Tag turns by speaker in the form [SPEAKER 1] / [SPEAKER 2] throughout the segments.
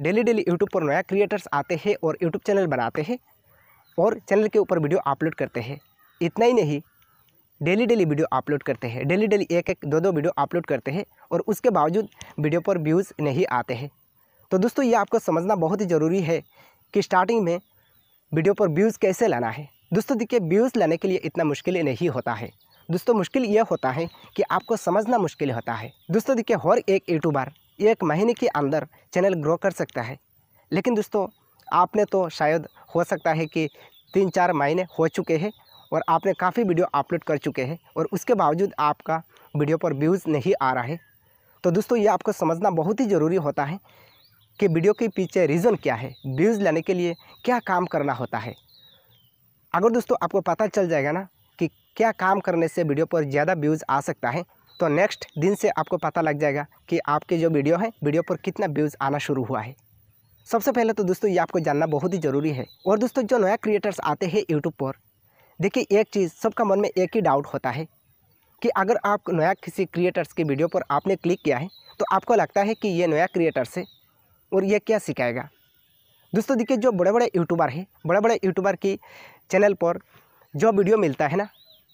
[SPEAKER 1] daily daily YouTube पर नया creators आते हैं और यूट्यूब चैनल बनाते हैं और चैनल के ऊपर वीडियो अपलोड करते हैं इतना ही नहीं डेली डेली वीडियो अपलोड करते हैं डेली डेली एक एक दो दो वीडियो अपलोड करते हैं और उसके बावजूद वीडियो पर व्यूज़ नहीं आते हैं तो दोस्तों ये आपको समझना बहुत ही ज़रूरी है कि स्टार्टिंग में वीडियो पर व्यूज़ कैसे लाना है दोस्तों देखिए व्यूज़ लाने के लिए इतना मुश्किल नहीं होता है दोस्तों मुश्किल यह होता है कि आपको समझना मुश्किल होता है दोस्तों देखिए हर एक यूट्यूबर एक महीने के अंदर चैनल ग्रो कर सकता है लेकिन दोस्तों आपने तो शायद हो सकता है कि तीन चार महीने हो चुके हैं और आपने काफ़ी वीडियो अपलोड कर चुके हैं और उसके बावजूद आपका वीडियो पर व्यूज़ नहीं आ रहा है तो दोस्तों ये आपको समझना बहुत ही ज़रूरी होता है कि वीडियो के पीछे रीज़न क्या है व्यूज़ लेने के लिए क्या काम करना होता है अगर दोस्तों आपको पता चल जाएगा ना कि क्या काम करने से वीडियो पर ज़्यादा व्यूज़ आ सकता है तो नेक्स्ट दिन से आपको पता लग जाएगा कि आपके जो वीडियो हैं वीडियो पर कितना व्यूज़ आना शुरू हुआ है सबसे पहले तो दोस्तों ये आपको जानना बहुत ही ज़रूरी है और दोस्तों जो नया क्रिएटर्स आते हैं यूट्यूब पर देखिए एक चीज़ सबका मन में एक ही डाउट होता है कि अगर आप नया किसी क्रिएटर्स की वीडियो पर आपने क्लिक किया है तो आपको लगता है कि ये नया क्रिएटर्स है और ये क्या सिखाएगा दोस्तों देखिए जो बड़े बड़े यूट्यूबर हैं बड़े बड़े यूट्यूबर की चैनल पर जो वीडियो मिलता है ना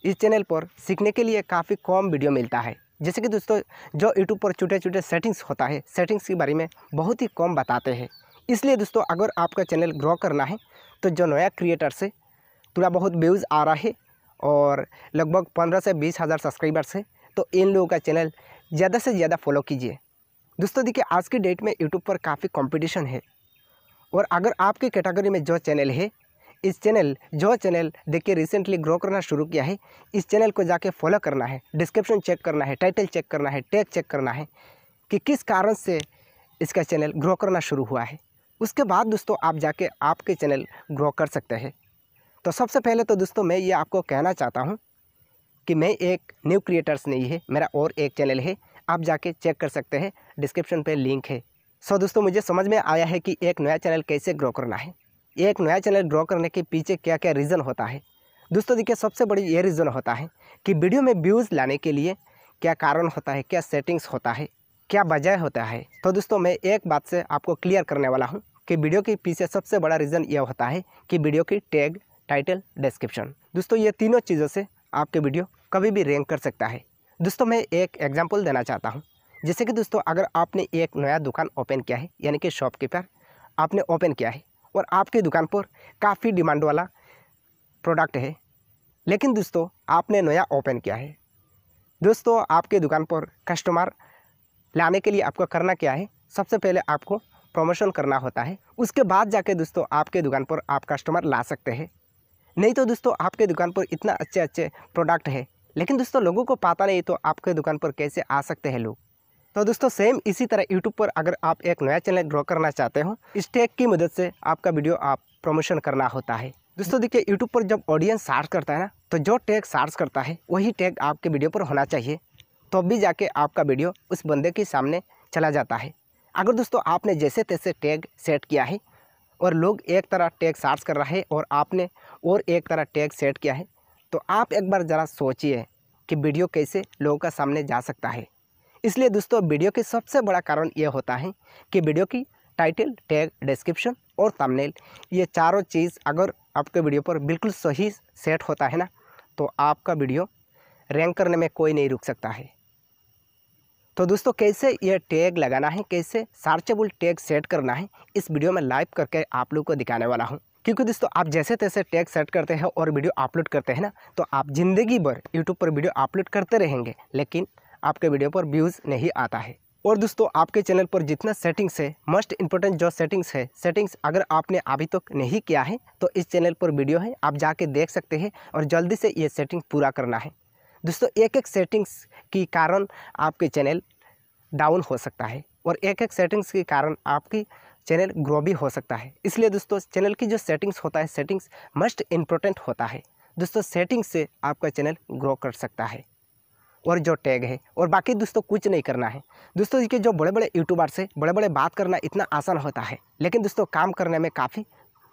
[SPEAKER 1] इस चैनल पर सीखने के लिए काफ़ी कम वीडियो मिलता है जैसे कि दोस्तों जो यूट्यूब पर छोटे छोटे सेटिंग्स होता है सेटिंग्स के बारे में बहुत ही कम बताते हैं इसलिए दोस्तों अगर आपका चैनल ग्रो करना है तो जो नया क्रिएटर से थोड़ा बहुत व्यूज़ आ रहा है और लगभग पंद्रह से बीस हज़ार सब्सक्राइबर्स है तो इन लोगों का चैनल ज़्यादा से ज़्यादा फॉलो कीजिए दोस्तों देखिए आज की डेट में यूट्यूब पर काफ़ी कॉम्पिटिशन है और अगर आपकी कैटेगरी में जो चैनल है इस चैनल जो चैनल देखिए रिसेंटली ग्रो करना शुरू किया है इस चैनल को जाके फॉलो करना है डिस्क्रिप्शन चेक करना है टाइटल चेक करना है टैग चेक करना है कि किस कारण से इसका चैनल ग्रो करना शुरू हुआ है उसके बाद दोस्तों आप जाके आपके चैनल ग्रो कर सकते हैं तो सबसे पहले तो दोस्तों मैं ये आपको कहना चाहता हूँ कि मैं एक न्यू क्रिएटर्स नहीं है मेरा और एक चैनल है आप जाके चेक कर सकते हैं डिस्क्रिप्शन पे लिंक है सो दोस्तों मुझे समझ में आया है कि एक नया चैनल कैसे ग्रो करना है एक नया चैनल ड्रॉ करने के पीछे क्या क्या रीज़न होता है दोस्तों देखिए सबसे बड़ी ये रीज़न होता है कि वीडियो में व्यूज़ लाने के लिए क्या कारण होता है क्या सेटिंग्स होता है क्या वजह होता है तो दोस्तों मैं एक बात से आपको क्लियर करने वाला हूँ कि वीडियो के पीछे सबसे बड़ा रीज़न यह होता है कि वीडियो की टैग टाइटल डिस्क्रिप्शन दोस्तों ये तीनों चीज़ों से आपके वीडियो कभी भी रैंक कर सकता है दोस्तों मैं एक एग्जाम्पल देना चाहता हूँ जैसे कि दोस्तों अगर आपने एक नया दुकान ओपन किया है यानी कि शॉपकीपर आपने ओपन किया है और आपकी दुकान पर काफ़ी डिमांड वाला प्रोडक्ट है लेकिन दोस्तों आपने नया ओपन किया है दोस्तों आपके दुकान पर कस्टमर लाने के लिए आपको करना क्या है सबसे पहले आपको प्रमोशन करना होता है उसके बाद जाके दोस्तों आपके दुकान पर आप कस्टमर ला सकते हैं नहीं तो दोस्तों आपके दुकान पर इतना अच्छे अच्छे प्रोडक्ट है लेकिन दोस्तों लोगों को पता नहीं तो आपके दुकान पर कैसे आ सकते हैं लोग तो दोस्तों सेम इसी तरह यूट्यूब पर अगर आप एक नया चैनल ग्रो करना चाहते हो इस टैग की मदद से आपका वीडियो आप प्रमोशन करना होता है दोस्तों देखिए यूट्यूब पर जब ऑडियंस सार्च करता है ना तो जो टैग सार्च करता है वही टैग आपके वीडियो पर होना चाहिए तो भी जाके आपका वीडियो उस बंदे के सामने चला जाता है अगर दोस्तों आपने जैसे तैसे टैग सेट किया है और लोग एक तरह टैग सार्च कर रहे हैं और आपने और एक तरह टैग सेट किया है तो आप एक बार ज़रा सोचिए कि वीडियो कैसे लोगों का सामने जा सकता है इसलिए दोस्तों वीडियो के सबसे बड़ा कारण यह होता है कि वीडियो की टाइटल टैग डिस्क्रिप्शन और तमनेल ये चारों चीज़ अगर आपके वीडियो पर बिल्कुल सही सेट होता है ना तो आपका वीडियो रैंक करने में कोई नहीं रुक सकता है तो दोस्तों कैसे ये टैग लगाना है कैसे सर्चेबल टैग सेट करना है इस वीडियो में लाइव करके आप लोग को दिखाने वाला हूँ क्योंकि दोस्तों आप जैसे तैसे टैग सेट करते हैं और वीडियो अपलोड करते हैं ना तो आप ज़िंदगी भर यूट्यूब पर वीडियो अपलोड करते रहेंगे लेकिन आपके वीडियो पर व्यूज़ नहीं आता है और दोस्तों आपके चैनल पर जितना सेटिंग्स है मस्ट इम्पोर्टेंट जो सेटिंग्स है सेटिंग्स अगर आपने अभी तक तो नहीं किया है तो इस चैनल पर वीडियो है आप जाके देख सकते हैं और जल्दी से ये सेटिंग पूरा करना है दोस्तों एक एक सेटिंग्स के कारण आपके चैनल डाउन हो सकता है और एक एक सेटिंग्स के कारण आपकी चैनल ग्रो भी हो सकता है इसलिए दोस्तों चैनल की जो सेटिंग्स होता है सेटिंग्स मस्ट इम्पोर्टेंट होता है दोस्तों सेटिंग्स से आपका चैनल ग्रो कर सकता है और जो टैग है और बाकी दोस्तों कुछ नहीं करना है दोस्तों इसके जो बड़े बड़े यूट्यूबर से बड़े बड़े बात करना इतना आसान होता है लेकिन दोस्तों काम करने में काफ़ी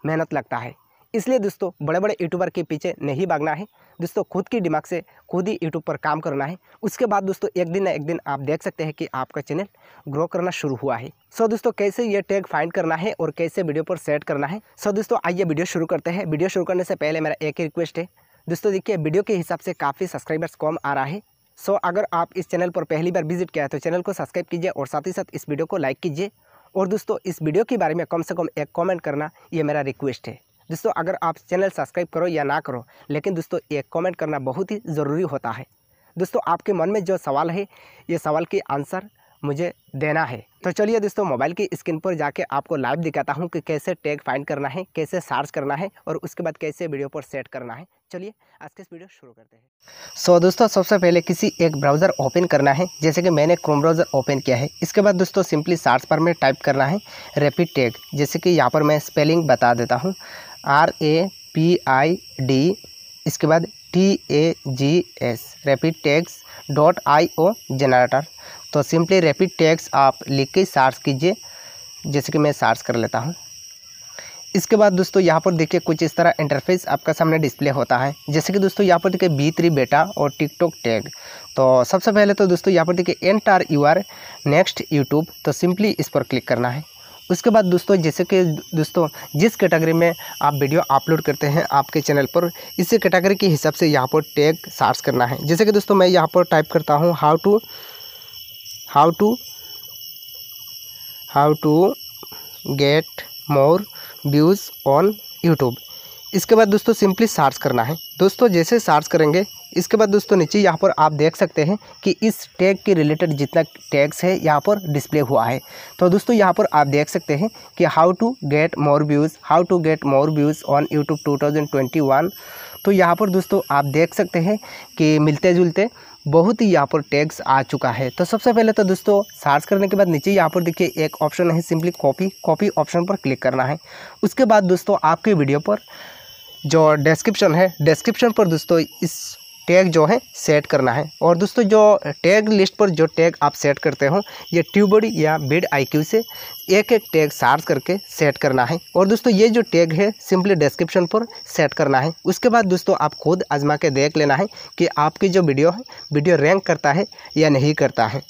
[SPEAKER 1] मेहनत लगता है इसलिए दोस्तों बड़े बड़े यूट्यूबर के पीछे नहीं भागना है दोस्तों खुद की दिमाग से खुद ही यूट्यूब पर काम करना है उसके बाद दोस्तों एक दिन ना एक दिन आप देख सकते हैं कि आपका चैनल ग्रो करना शुरू हुआ है सो दोस्तों कैसे ये टैग फाइंड करना है और कैसे वीडियो पर सेट करना है सो दोस्तों आइए वीडियो शुरू करते हैं वीडियो शुरू करने से पहले मेरा एक ही रिक्वेस्ट है दोस्तों देखिए वीडियो के हिसाब से काफ़ी सब्सक्राइबर्स कम आ रहा है सो अगर आप इस चैनल पर पहली बार विजिट किया है तो चैनल को सब्सक्राइब कीजिए और साथ ही साथ इस वीडियो को लाइक कीजिए और दोस्तों इस वीडियो के बारे में कम से कम एक कमेंट करना ये मेरा रिक्वेस्ट है दोस्तों अगर आप चैनल सब्सक्राइब करो या ना करो लेकिन दोस्तों एक कमेंट करना बहुत ही ज़रूरी होता है दोस्तों आपके मन में जो सवाल है ये सवाल की आंसर मुझे देना है तो चलिए दोस्तों मोबाइल की स्क्रीन पर जाके आपको लाइव दिखाता हूँ कि कैसे टैग फाइंड करना है कैसे सर्च करना है और उसके बाद कैसे वीडियो पर सेट करना है चलिए आज के इस वीडियो शुरू करते हैं सो so, दोस्तों सबसे पहले किसी एक ब्राउज़र ओपन करना है जैसे कि मैंने क्रोम ब्राउज़र ओपन किया है इसके बाद दोस्तों सिंपली सार्च पर में टाइप करना है रेपिड टैग जैसे कि यहाँ पर मैं स्पेलिंग बता देता हूँ R A P I D इसके बाद T A G S rapid tags dot I O generator तो सिंपली रेपिड टैक्स आप लिख के सार्च कीजिए जैसे कि मैं सार्च कर लेता हूँ इसके बाद दोस्तों यहाँ पर देखिए कुछ इस तरह इंटरफेस आपका सामने डिस्प्ले होता है जैसे कि दोस्तों यहाँ पर देखिए बी थ्री बेटा और टिकटॉक टैग तो सबसे पहले तो दोस्तों यहाँ पर देखिए एन टार यू आर नेक्स्ट यूट्यूब तो सिंपली इस पर क्लिक करना है उसके बाद दोस्तों जैसे कि दोस्तों जिस कैटेगरी में आप वीडियो अपलोड करते हैं आपके चैनल पर इसी कैटेगरी के हिसाब से यहाँ पर टैग सार्च करना है जैसे कि दोस्तों मैं यहाँ पर टाइप करता हूँ how to how to how to get more views on YouTube इसके बाद दोस्तों सिंपली सर्च करना है दोस्तों जैसे सर्च करेंगे इसके बाद दोस्तों नीचे यहाँ पर आप देख सकते हैं कि इस टैग के रिलेटेड जितना टैग्स है यहाँ पर डिस्प्ले हुआ है तो दोस्तों यहाँ पर आप देख सकते हैं कि how to get more views how to get more views on YouTube 2021 तो यहाँ पर दोस्तों आप देख सकते हैं कि मिलते जुलते बहुत ही यहाँ पर टैग्स आ चुका है तो सबसे पहले तो दोस्तों सर्च करने के बाद नीचे यहाँ पर देखिए एक ऑप्शन है सिंपली कॉपी कॉपी ऑप्शन पर क्लिक करना है उसके बाद दोस्तों आपके वीडियो पर जो डिस्क्रिप्शन है डिस्क्रिप्शन पर दोस्तों इस टैग जो है सेट करना है और दोस्तों जो टैग लिस्ट पर जो टैग आप सेट करते हो ये ट्यूबड या बिड आई से एक एक टैग सार्च करके सेट करना है और दोस्तों ये जो टैग है सिंपली डिस्क्रिप्शन पर सेट करना है उसके बाद दोस्तों आप खुद आजमा के देख लेना है कि आपकी जो वीडियो है वीडियो रैंक करता है या नहीं करता है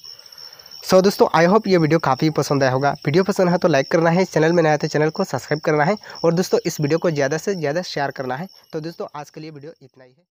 [SPEAKER 1] सो so, दोस्तों आई होप ये वीडियो काफ़ी पसंद आया होगा वीडियो पसंद है तो लाइक करना है चैनल में नया तो चैनल को सब्सक्राइब करना है और दोस्तों इस वीडियो को ज़्यादा से ज़्यादा शेयर करना है तो दोस्तों आज के लिए वीडियो इतना ही है